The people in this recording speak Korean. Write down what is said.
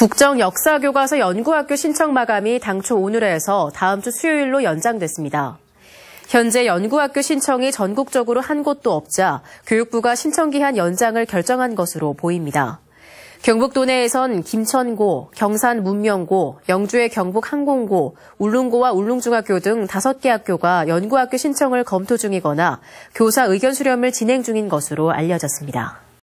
국정 역사 교과서 연구학교 신청 마감이 당초 오늘에서 다음 주 수요일로 연장됐습니다. 현재 연구학교 신청이 전국적으로 한 곳도 없자 교육부가 신청 기한 연장을 결정한 것으로 보입니다. 경북도 내에선 김천고, 경산 문명고, 영주의 경북 항공고, 울릉고와 울릉중학교 등 5개 학교가 연구학교 신청을 검토 중이거나 교사 의견 수렴을 진행 중인 것으로 알려졌습니다.